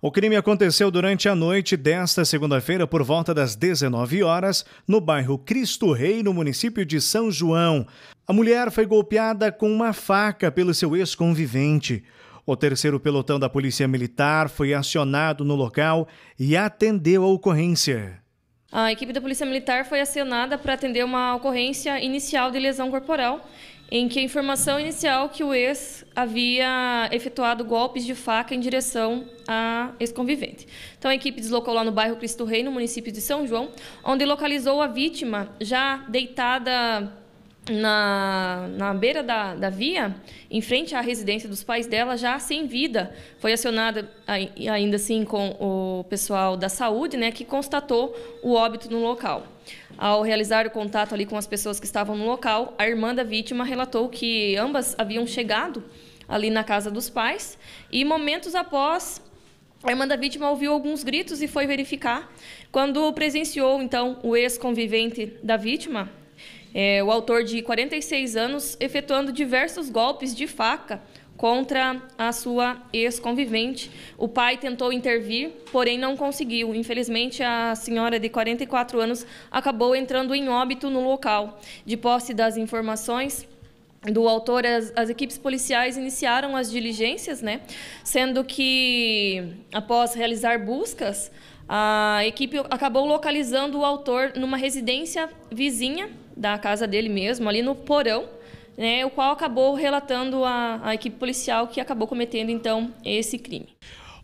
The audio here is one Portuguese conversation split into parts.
O crime aconteceu durante a noite desta segunda-feira, por volta das 19 horas, no bairro Cristo Rei, no município de São João. A mulher foi golpeada com uma faca pelo seu ex-convivente. O terceiro pelotão da Polícia Militar foi acionado no local e atendeu a ocorrência. A equipe da Polícia Militar foi acionada para atender uma ocorrência inicial de lesão corporal em que a informação inicial que o ex havia efetuado golpes de faca em direção à ex-convivente. Então, a equipe deslocou lá no bairro Cristo Rei, no município de São João, onde localizou a vítima já deitada na, na beira da, da via, em frente à residência dos pais dela, já sem vida. Foi acionada, ainda assim, com o pessoal da saúde, né, que constatou o óbito no local. Ao realizar o contato ali com as pessoas que estavam no local, a irmã da vítima relatou que ambas haviam chegado ali na casa dos pais e momentos após a irmã da vítima ouviu alguns gritos e foi verificar. Quando presenciou, então, o ex-convivente da vítima, é, o autor de 46 anos efetuando diversos golpes de faca contra a sua ex-convivente. O pai tentou intervir, porém não conseguiu. Infelizmente, a senhora de 44 anos acabou entrando em óbito no local. De posse das informações, do autor, as, as, equipes policiais iniciaram as diligências, né? sendo que, após realizar buscas, a equipe acabou localizando o autor numa residência vizinha da casa dele mesmo, ali no porão, né? o qual acabou relatando a, a equipe policial que acabou cometendo, então, esse crime.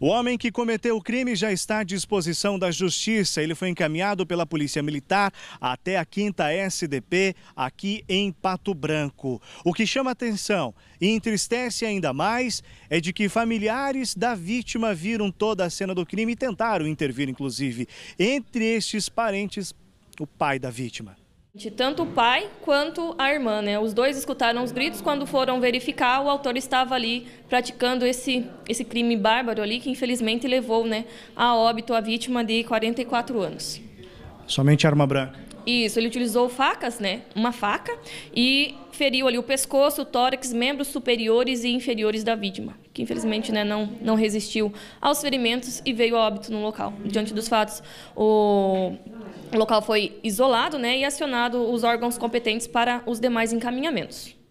O homem que cometeu o crime já está à disposição da justiça. Ele foi encaminhado pela Polícia Militar até a 5 SDP, aqui em Pato Branco. O que chama atenção e entristece ainda mais é de que familiares da vítima viram toda a cena do crime e tentaram intervir, inclusive. Entre estes parentes, o pai da vítima. Tanto o pai quanto a irmã, né? Os dois escutaram os gritos quando foram verificar, o autor estava ali praticando esse, esse crime bárbaro ali que infelizmente levou, né, a óbito a vítima de 44 anos. Somente arma branca. Isso, ele utilizou facas, né? Uma faca e feriu ali o pescoço, o tórax, membros superiores e inferiores da vítima, que infelizmente né, não, não resistiu aos ferimentos e veio a óbito no local. Diante dos fatos, o local foi isolado né, e acionado os órgãos competentes para os demais encaminhamentos.